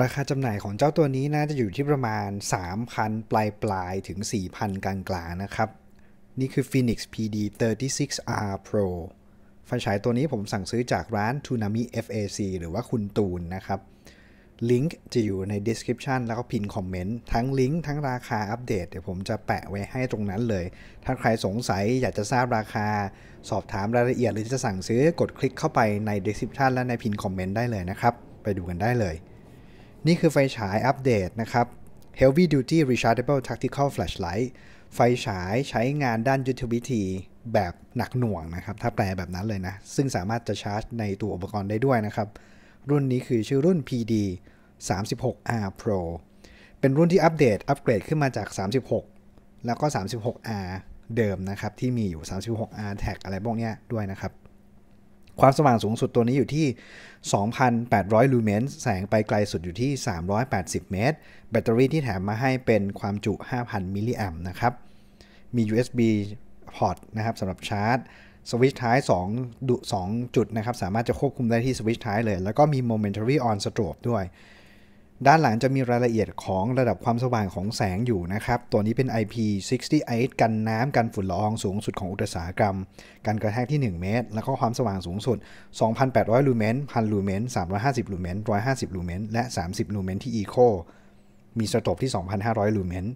ราคาจำหน่ายของเจ้าตัวนี้น่าจะอยู่ที่ประมาณ3,000ปลายปลายถึง 4,000 กลางกลางนะครับ นี่คือ Phoenix PD 36R Pro ไฟฉายตัวนี้ผมสั่งซื้อจากร้าน Tunami FAC หรือว่าคุณตูนนะครับ ลิงก์จะอยู่ใน description แล้วก็พินคอมเมนต์ ทั้งลิงก์ทั้งราคาอัปเดตเดี๋ยวผมจะแปะไว้ให้ตรงนั้นเลย ถ้าใครสงสัยอยากจะทราบราคาสอบถามรายละเอียดหรือจะสั่งซื้อกดคลิกเข้าไปใน description และในพินคอมเมนต์ได้เลยนะครับ ไปดูกันได้เลยนี่คือไฟฉายอัปเดตนะครับ Heavy Duty Rechargeable Tactical Flashlight ไฟฉายใช้งานด้านยุทธวิธีแบบหนักหน่วงนะครับ ถ้าแปลแบบนั้นเลยนะ ซึ่งสามารถจะชาร์จในตัวอุปกรณ์ได้ด้วยนะครับ รุ่นนี้คือชื่อรุ่น PD 36R Pro เป็นรุ่นที่อัปเดต อัปเกรดขึ้นมาจาก 36 แล้วก็ 36R เดิมนะครับ ที่มีอยู่ 36R Tag อะไรพวกนี้ด้วยนะครับความสว่างสูงสุดตัวนี้อยู่ที่ 2,800 ลูเมนแสงไปไกลสุดอยู่ที่ 380 เมตร แบตเตอรี่ที่แถมมาให้เป็นความจุ 5,000 มิลลิแอมป์นะครับ มี USB พอร์ตนะครับสำหรับชาร์จ สวิตช์ท้าย2 2จุดนะครับสามารถจะควบคุมได้ที่สวิตช์ท้ายเลย แล้วก็มี momentary on strobe ด้วยด้านหลังจะมีรายละเอียดของระดับความสว่างของแสงอยู่นะครับ ตัวนี้เป็น IP68 กันน้ำกันฝุ่นละอองสูงสุดของอุตสาหกรรม กันกระแทกที่ 1 เมตร แล้วก็ความสว่างสูงสุด 2,800 ลูเมน 1,000 ลูเมน 350 ลูเมน 150 ลูเมน และ 30 ลูเมนที่ Eco มีสต็อปที่ 2,500 ลูเมน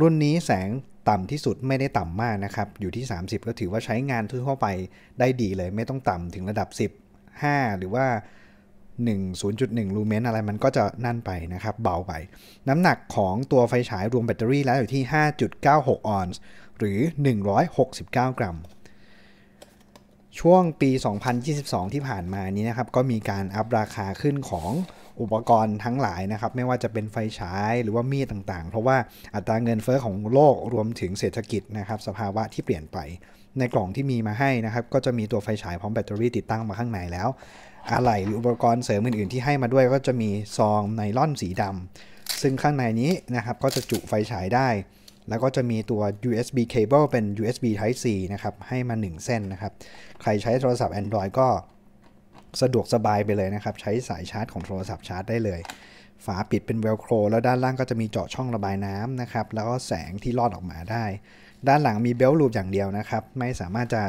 รุ่นนี้แสงต่ำที่สุดไม่ได้ต่ำมากนะครับ อยู่ที่ 30 ก็ถือว่าใช้งานทั่วไปได้ดีเลย ไม่ต้องต่ำถึงระดับ 10 5 หรือว่า1 0.1 ลูเมนอะไรมันก็จะนั่นไปนะครับ เบาไป น้ำหนักของตัวไฟฉายรวมแบตเตอรี่แล้วอยู่ที่ 5.96 ออนซ์ หรือ 169 กรัมช่วงปี 2022 ที่ผ่านมานี้นะครับก็มีการอัปราคาขึ้นของอุปกรณ์ทั้งหลายนะครับไม่ว่าจะเป็นไฟฉายหรือว่ามีดต่างๆ เพราะว่าอัตราเงินเฟอ้อของโลกรวมถึงเศรษฐกิจนะครับ สภาวะที่เปลี่ยนไปในกล่องที่มีมาให้นะครับก็จะมีตัวไฟฉายพร้อมแบตเตอรี่ติดตั้งมาข้างในแล้ว อะไหล่หรืออุปกรณ์เสริมอื่นๆที่ให้มาด้วยก็จะมีซองไนล่อนสีดำซึ่งข้างในนี้นะครับก็จะจุไฟฉายได้แล้วก็จะมีตัว USB cable เป็น USB Type C นะครับ ให้มา 1 เส้นนะครับ ใครใช้โทรศัพท์ Android ก็สะดวกสบายไปเลยนะครับ ใช้สายชาร์จของโทรศัพท์ชาร์จได้เลย ฝาปิดเป็นเวลโครแล้วด้านล่างก็จะมีเจาะช่องระบายน้ำนะครับ แล้วก็แสงที่ลอดออกมาได้ ด้านหลังมีเบลลูปอย่างเดียวนะครับ ไม่สามารถจะ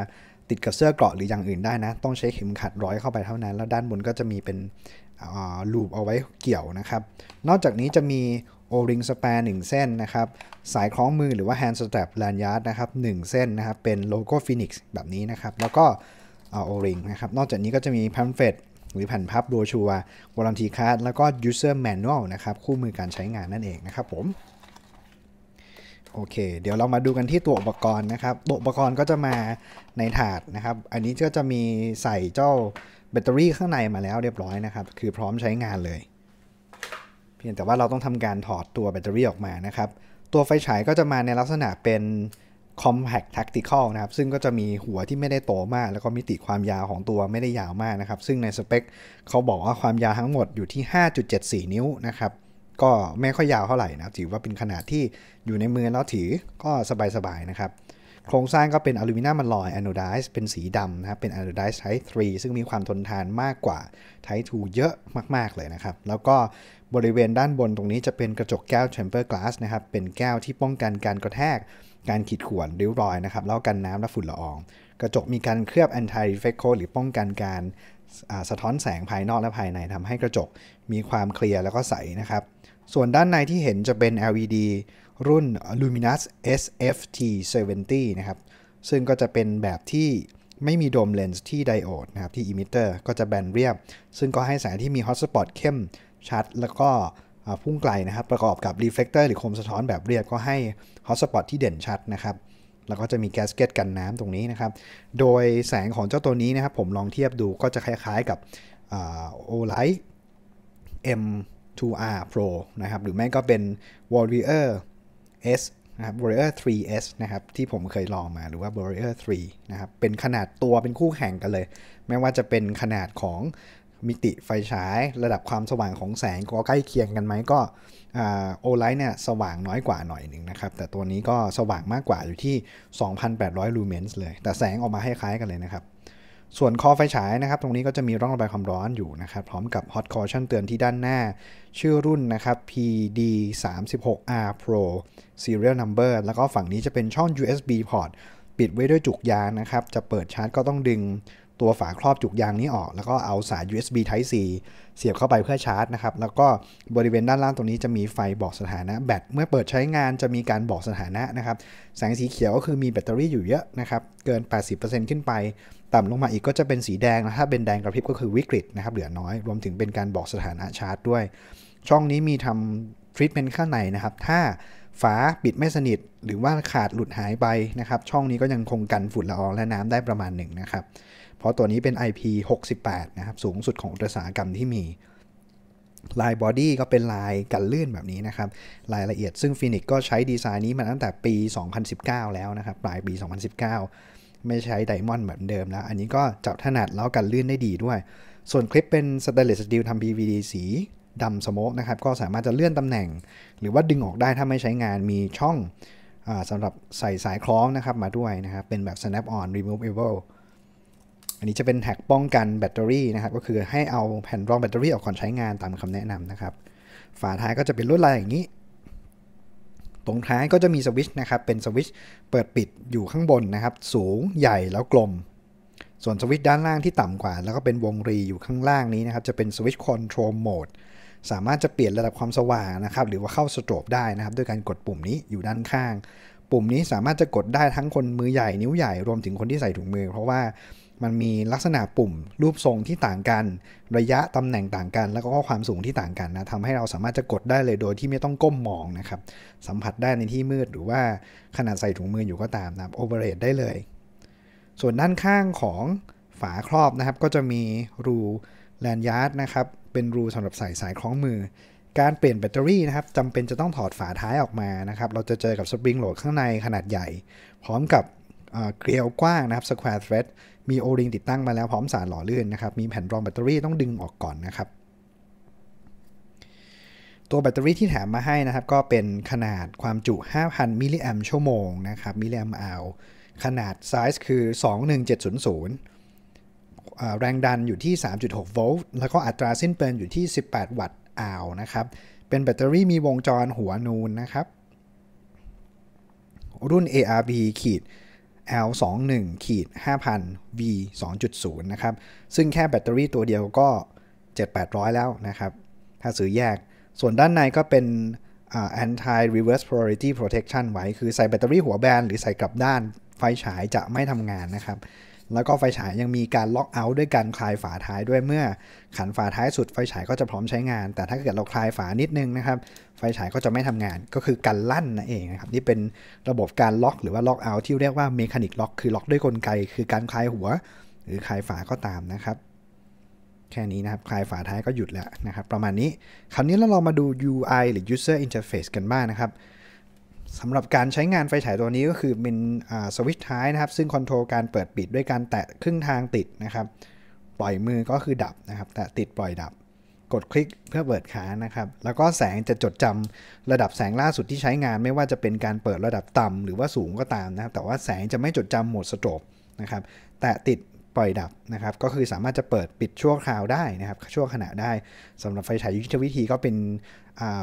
ติดกับเสื้อเกราะหรืออย่างอื่นได้นะ ต้องใช้เข็มขัดร้อยเข้าไปเท่านั้น แล้วด้านบนก็จะมีเป็นลูปเอาไว้เกี่ยวนะครับ นอกจากนี้จะมี o ring span 1เส้นนะครับสายคล้องมือหรือว่า hand strap lanyard นะครับ1เส้นนะครับเป็นโลโก้ฟีนิกซ์แบบนี้นะครับ แล้วก็โอริงนะครับนอกจากนี้ก็จะมีแพมเฟตหรือแผ่นพับโดชัวรอันทีคัสแล้วก็ user manual นะครับคู่มือการใช้งานนั่นเองนะครับผมโอเค เดี๋ยวเรามาดูกันที่ตัวอุปกรณ์นะครับตัวอุปกรณ์ก็จะมาในถาดนะครับ อันนี้ก็จะมีใส่เจ้าแบตเตอรี่ข้างในมาแล้ว เรียบร้อยนะครับคือพร้อมใช้งานเลยพียงแต่ว่าเราต้องทำการถอดตัวแบตเตอรี่ออกมานะครับ ตัวไฟฉายก็จะมาในลักษณะเป็น compact tactical นะครับ ซึ่งก็จะมีหัวที่ไม่ได้โตมาก แล้วก็มิติความยาวของตัวไม่ได้ยาวมากนะครับ ซึ่งในสเปค เขาบอกว่าความยาวทั้งหมดอยู่ที่ 5.74 นิ้วนะครับ ก็ไม่ค่อยยาวเท่าไหร่นะถือว่าเป็นขนาดที่อยู่ในมือแล้วถือก็สบายๆ นะครับโครงสร้างก็เป็นอลูมิเนียมมันลอยอนูไดซ์เป็นสีดำนะครับเป็นอนูไดซ์ไทป์3ซึ่งมีความทนทานมากกว่าไทป์2เยอะมาก ๆเลยนะครับ แล้วก็บริเวณด้านบนตรงนี้จะเป็นกระจกแก้วแชมเปอร์กลาสนะครับเป็นแก้วที่ป้องกันการกระแทกการขีดข่วนริ้วรอยนะครับแล้วกันน้ำและฝุ่นละออง กระจกมีการเคลือบแอนตี้รีเฟคโคหรือป้องกันการสะท้อนแสงภายนอกและภายในทำให้กระจกมีความเคลียร์แล้วก็ใสนะครับส่วนด้านในที่เห็นจะเป็น LED รุ่น Luminous SFT70 นะครับ ซึ่งก็จะเป็นแบบที่ไม่มีโดมเลนส์ที่ไดโอดนะครับ ที่อิมิเตอร์ก็จะแบนเรียบ ซึ่งก็ให้แสงที่มีฮอตสปอตเข้มชัด แล้วก็พุ่งไกลนะครับ ประกอบกับรีเฟล c เตอร์หรือโคมสะท้อนแบบเรียบก็ให้ฮอตสปอตที่เด่นชัดนะครับ แล้วก็จะมีแกสเก็ตกันน้ำตรงนี้นะครับ โดยแสงของเจ้าตัวนี้นะครับผมลองเทียบดูก็จะคล้ายๆกับโอไลท์ M2R Pro นะครับหรือแม้ก็เป็น Warrior 3S นะครับ Warrior 3S นะครับ ที่ผมเคยลองมาหรือว่า Warrior 3นะครับ เป็นขนาดตัวเป็นคู่แข่งกันเลยไม่ว่าจะเป็นขนาดของมิติไฟฉาย ระดับความสว่างของแสงก็ใกล้เคียงกันไหมก็โอไลท์เนี่ย สว่างน้อยกว่าหน่อยหนึ่งนะครับ แต่ตัวนี้ก็สว่างมากกว่าอยู่ที่ 2,800 ลูเมนส์เลย แต่แสงออกมาคล้ายๆกันเลยนะครับส่วนคอไฟฉายนะครับ ตรงนี้ก็จะมีร่องระบายความร้อนอยู่นะครับ พร้อมกับฮอตคอชั่นเตือนที่ด้านหน้า ชื่อรุ่นนะครับ PD 3 6 R Pro Serial Number แล้วก็ฝั่งนี้จะเป็นช่อง USB port ปิดไว้ด้วยจุกยางนะครับ จะเปิดชาร์จก็ต้องดึงตัวฝาครอบจุกยางนี้ออก แล้วก็เอาสาย USB Type C เสียบเข้าไปเพื่อชาร์จนะครับ แล้วก็บริเวณด้านล่างตรงนี้จะมีไฟบอกสถานะ แบต เมื่อเปิดใช้งานจะมีการบอกสถานะนะครับ แสงสีเขียวก็คือมีแบตเตอรี่อยู่เยอะนะครับ เกิน 80%ขึ้นไป ต่ำลงมาอีกก็จะเป็นสีแดงนะถ้าเป็นแดงกระพริบก็คือวิกฤตนะครับ เหลือน้อย รวมถึงเป็นการบอกสถานะชาร์จด้วย ช่องนี้มีทำทรีทเมนต์ข้างในนะครับ ถ้าฝาปิดไม่สนิทหรือว่าขาดหลุดหายไปนะครับ ช่องนี้ก็ยังคงกันฝุ่นละอองและน้ำได้ประมาณหนึ่งนะครับราะตัวนี้เป็น IP68 นะครับ สูงสุดของอุตสาหกรรมที่มีลายบอดี้ก็เป็นลายกันลื่นแบบนี้นะครับรายละเอียดซึ่งฟินิกก็ใช้ดีไซน์นี้มาตั้งแต่ปี 2019 แล้วนะครับ ปลายปี 2019 ไม่ใช้ไดมอนด์แบบเดิมแล้วอันนี้ก็จับถนัดแล้วกันลื่นได้ดีด้วย ส่วนคลิปเป็นสเตเลสสตีลทำ PVD สีดำสโมกนะครับก็สามารถจะเลื่อนตำแหน่ง หรือว่าดึงออกได้ถ้าไม่ใช้งานมีช่องอสำหรับใส่สายคล้องนะครับมาด้วยนะครับเป็นแบบ snap on removable อันนี้จะเป็นแท็กป้องกันแบตเตอรี่นะครับ ก็คือให้เอาแผ่นรองแบตเตอรี่ออกก่อนใช้งานตามคำแนะนำนะครับ ฝาท้ายก็จะเป็นลวดลายอย่างนี้ ตรงท้ายก็จะมีสวิชนะครับ เป็นสวิชเปิดปิดอยู่ข้างบนนะครับ สูงใหญ่แล้วกลม ส่วนสวิชด้านล่างที่ต่ำกว่า แล้วก็เป็นวงรีอยู่ข้างล่างนี้นะครับ จะเป็นสวิชคอนโทรลโหมด สามารถจะเปลี่ยนระดับความสว่างนะครับ หรือว่าเข้าสโตรบได้นะครับ ด้วยการกดปุ่มนี้อยู่ด้านข้าง ปุ่มนี้สามารถจะกดได้ทั้งคนมือใหญ่นิ้วใหญ่รวมถึงคนที่ใส่ถุงมือ เพราะว่ามันมีลักษณะปุ่มรูปทรงที่ต่างกัน ระยะตำแหน่งต่างกันแล้วก็ความสูงที่ต่างกันนะทำให้เราสามารถจะกดได้เลยโดยที่ไม่ต้องก้มมองนะครับสัมผัสได้ในที่มืดหรือว่าขนาดใส่ถุงมืออยู่ก็ตามนะโอเ์เรได้เลย ส่วนด้านข้างของฝาครอบนะครับ ก็จะมีรูแลนยาร์ดนะครับ เป็นรูสำหรับใส่สายคล้องมือ การเปลี่ยนแบตเตอรี่นะครับจำเป็นจะต้องถอดฝาท้ายออกมานะครับเราจะเจอกับสปริงโหลดข้างในขนาดใหญ่ พร้อมกับเกลียวกว้างนะครับ square thread มีโอริงติดตั้งมาแล้ว พร้อมสารหล่อลื่นนะครับมีแผ่นรองแบตเตอรี่ต้องดึงออกก่อนนะครับตัวแบตเตอรี่ที่แถมมาให้นะครับก็เป็นขนาดความจุ 5,000มิลลิแอมชั่วโมงนะครับมิลลิแอมอัลขนาดไซส์คือ 21700แรงดันอยู่ที่ 3.6โวลต์แล้วก็อัตราสิ้นเปลืองอยู่ที่ 18 วัตต์อัลนะครับเป็นแบตเตอรี่มีวงจรหัวนูนนะครับรุ่น ARB ขีด L 2 1ขีด5,000 V 2.0นะครับ ซึ่งแค่แบตเตอรี่ตัวเดียวก็ 7,800 แล้วนะครับ ถ้าซื้อแยกส่วนด้านในก็เป็น anti reverse polarity protection ไว้ คือใส่แบตเตอรี่หัวแบนหรือใส่กลับด้านไฟฉายจะไม่ทำงานนะครับแล้วก็ไฟฉายยังมีการล็อกเอาท์ด้วยการคลายฝาท้ายด้วยเมื่อขันฝาท้ายสุด ไฟฉายก็จะพร้อมใช้งานแต่ถ้าเกิดเราคลายฝานิดนึงนะครับ ไฟฉายก็จะไม่ทำงานก็คือการลั่นนั่นเองนะครับนี่เป็นระบบการล็อก หรือว่าล็อกเอาท์ที่เรียกว่าเมคานิกล็อก คือล็อกด้วยกลไกคือการคลายหัว หรือคลายฝาก็ตามนะครับ แค่นี้นะครับคลายฝาท้ายก็หยุดแล้วนะครับ ประมาณนี้คราวนี้เราลองมาดู UI หรือ User Interface กันบ้างนะครับสำหรับการใช้งานไฟฉายตัวนี้ก็คือเป็นสวิตช์ท้ายนะครับ ซึ่งคอนโทรลการเปิดปิดด้วยการแตะครึ่งทางติดนะครับ ปล่อยมือก็คือดับนะครับ แตะติดปล่อยดับ กดคลิกเพื่อเปิดค้างนะครับแล้วก็แสงจะจดจำระดับแสงล่าสุดที่ใช้งานไม่ว่าจะเป็นการเปิดระดับต่ำหรือว่าสูงก็ตามนะครับแต่ว่าแสงจะไม่จดจำโหมดสโตรบนะครับแตะติดปล่อยดับนะครับก็คือสามารถจะเปิดปิดชั่วคราวได้นะครับชั่วขณะได้ สำหรับไฟฉายยุทธวิธีก็เป็น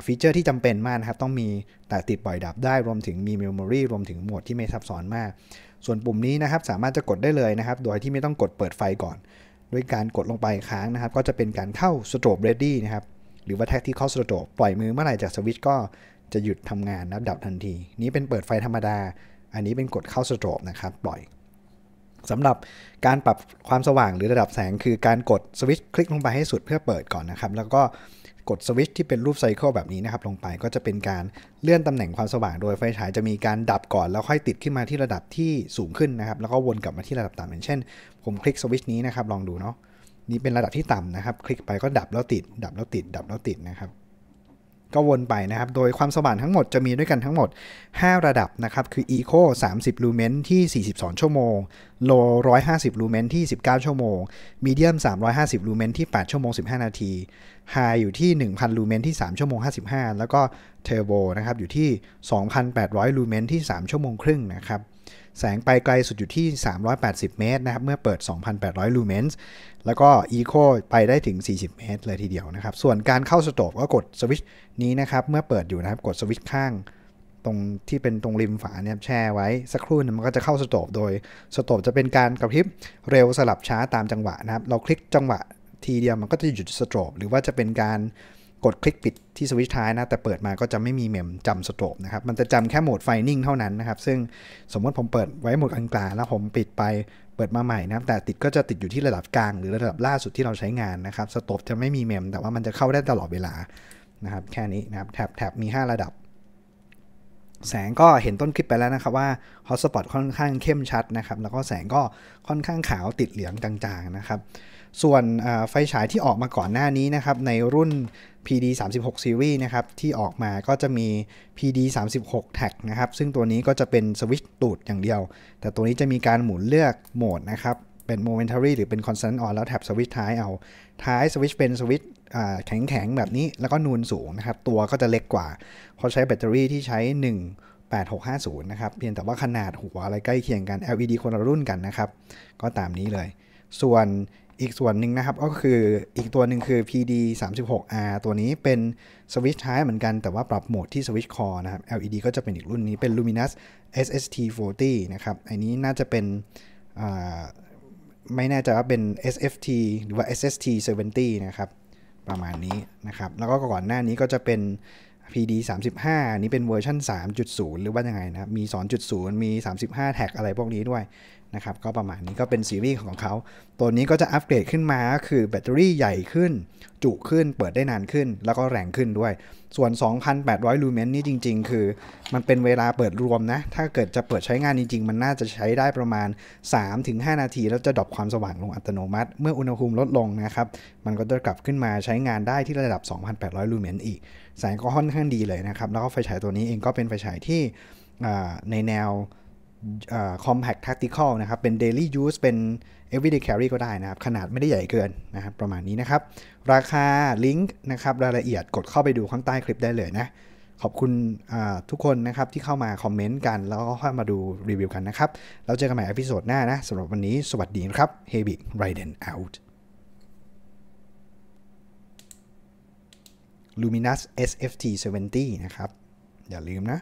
ฟีเจอร์ที่จำเป็นมากนะครับต้องมีแต่ติดปล่อยดับได้ รวมถึงมีเมมโมรีรวมถึงโหมดที่ไม่ซับซ้อนมาก ส่วนปุ่มนี้นะครับสามารถจะกดได้เลยนะครับโดยที่ไม่ต้องกดเปิดไฟก่อนด้วยการกดลงไปค้างนะครับก็จะเป็นการเข้าสโตรบเรดดี้นะครับหรือว่าแท็กที่เข้าสโตรบปล่อยมือเมื่อไหร่จากสวิตช์ก็จะหยุดทำงานนะดับทันที นี้เป็นเปิดไฟธรรมดา อันนี้เป็นกดเข้าสโตรบนะครับปล่อยสำหรับการปรับความสว่างหรือระดับแสงคือการกดสวิตช์คลิกลงไปให้สุดเพื่อเปิดก่อนนะครับ แล้วก็กดสวิตช์ที่เป็นรูปไซเคิลแบบนี้นะครับลงไปก็จะเป็นการเลื่อนตำแหน่งความสว่าง โดยไฟฉายจะมีการดับก่อน แล้วค่อยติดขึ้นมาที่ระดับที่สูงขึ้นนะครับ แล้วก็วนกลับมาที่ระดับต่ำอย่างเช่นผมคลิกสวิตช์นี้นะครับลองดูเนาะนี่เป็นระดับที่ต่ำนะครับคลิกไปก็ดับแล้วติด ดับแล้วติด ดับแล้วติดนะครับก็วนไปนะครับ โดยความสว่างทั้งหมดจะมีด้วยกันทั้งหมด 5 ระดับนะครับ คือ Eco 30 ลูเมนที่ 42 ชั่วโมง Low 150 ลูเมนที่ 19 ชั่วโมง Medium 350 ลูเมนที่ 8 ชั่วโมง 15 นาที High อยู่ที่ 1,000 ลูเมนที่ 3 ชั่วโมง 55 แล้วก็ Turbo นะครับ อยู่ที่ 2,800 ลูเมน ที่ 3 ชั่วโมงครึ่งนะครับแสงไปไกลสุดอยู่ที่ 380 เมตรนะครับ เมื่อเปิด 2,800ลูเมนส์ แล้วก็อีโคไปได้ถึง 40 เมตรเลยทีเดียวนะครับ ส่วนการเข้าสโตบก็กดสวิตช์นี้นะครับ เมื่อเปิดอยู่นะครับ กดสวิตช์ข้างตรงที่เป็นตรงริมฝาเนี่ยแช่ไว้สักครู่นมันก็จะเข้าสโตบโดย สโตบจะเป็นการกระพริบเร็วสลับช้าตามจังหวะนะครับ เราคลิกจังหวะทีเดียวมันก็จะหยุดสโตบหรือว่าจะเป็นการกดคลิกปิดที่สวิตช์ท้ายนะแต่เปิดมาก็จะไม่มีเมมจำสโตรบนะครับมันจะจำแค่โหมดไฟนิ่งเท่านั้นนะครับ ซึ่งสมมติผมเปิดไว้โหมดกลางๆแล้วผมปิดไปเปิดมาใหม่นะแต่ติดก็จะติดอยู่ที่ระดับกลางหรือระดับล่าสุดที่เราใช้งานนะครับสโตรบจะไม่มีเมมแต่ว่ามันจะเข้าได้ตลอดเวลานะครับแค่นี้นะครับแท็บแท็บมี 5 ระดับ แสงก็เห็นต้นคลิปไปแล้วนะครับว่าฮอตสปอตค่อนข้างเข้มชัดนะครับ แล้วก็แสงก็ค่อนข้างขาวติดเหลืองจางๆนะครับส่วนไฟฉายที่ออกมาก่อนหน้านี้นะครับในรุ่น PD 3 6 Series นะครับที่ออกมาก็จะมี PD 3 6 Tag นะครับ ซึ่งตัวนี้ก็จะเป็นสวิตช์ตูดอย่างเดียว แต่ตัวนี้จะมีการหมุนเลือกโหมดนะครับ เป็น momentary หรือเป็น constant on แล้วแท็บสวิตช์ท้ายเอาท้ายสวิตช์เป็นสวิตช์แข็งๆแบบนี้ แล้วก็นูนสูงนะครับ ตัวก็จะเล็กกว่าเพราะใช้แบตเตอรี่ที่ใช้ 18650นะครับเพียงแต่ว่าขนาดหัวอะไรใกล้เคียงกัน LED คนละรุ่นกันนะครับก็ตามนี้เลย ส่วนอีกส่วนหนึ่งนะครับก็คืออีกตัวหนึ่งคือ PD 36R ตัวนี้เป็นสวิตช์ท้ายเหมือนกันแต่ว่าปรับโหมดที่สวิตช์คอนะครับ LED ก็จะเป็นอีกรุ่นนี้เป็น Luminous SST 40นะครับอันนี้น่าจะเป็นไม่แน่ใจว่าเป็น SFT หรือว่า SST 70นะครับ ประมาณนี้นะครับ แล้วก็ก่อนหน้านี้ก็จะเป็น PD 35นี้เป็นเวอร์ชัน3.0 หรือว่ายังไงนะมี 2.0 มี 35 แท็กอะไรพวกนี้ด้วยนะครับก็ประมาณนี้ก็เป็นซีรีส์ของเขาตัวนี้ก็จะอัปเกรดขึ้นมา คือแบตเตอรี่ใหญ่ขึ้น จุขึ้นเปิดได้นานขึ้น แล้วก็แรงขึ้นด้วย ส่วน 2,800 ลูเมนนี่จริงๆ คือมันเป็นเวลาเปิดรวมนะ ถ้าเกิดจะเปิดใช้งานจริงๆ มันน่าจะใช้ได้ประมาณ 3-5 นาที แล้วจะดรอปความสว่างลงอัตโนมัติเมื่ออุณหภูมิลดลงนะครับมันก็จะกลับขึ้นมาใช้งานได้ที่ระดับ 2,800 ลูเมนอีกแสงก็ค่อนข้างดีเลยนะครับแล้วก็ไฟฉายตัวนี้เองก็เป็นไฟฉายที่ในแนวคอมแพคทัคติคอลนะครับ เป็น daily use เป็น everyday carry ก็ได้นะครับ ขนาดไม่ได้ใหญ่เกินนะครับ ประมาณนี้นะครับ ราคาลิงก์นะครับ รายละเอียดกดเข้าไปดูข้างใต้คลิปได้เลยนะ ขอบคุณทุกคนนะครับ ที่เข้ามาคอมเมนต์กันแล้วก็ค่อยมาดูรีวิวกันนะครับ แล้วเจอกันใหม่อพิโซดหน้านะสำหรับวันนี้สวัสดีนะครับ h e b i r i d e n out Luminous SFT70 นะครับ อย่าลืมนะ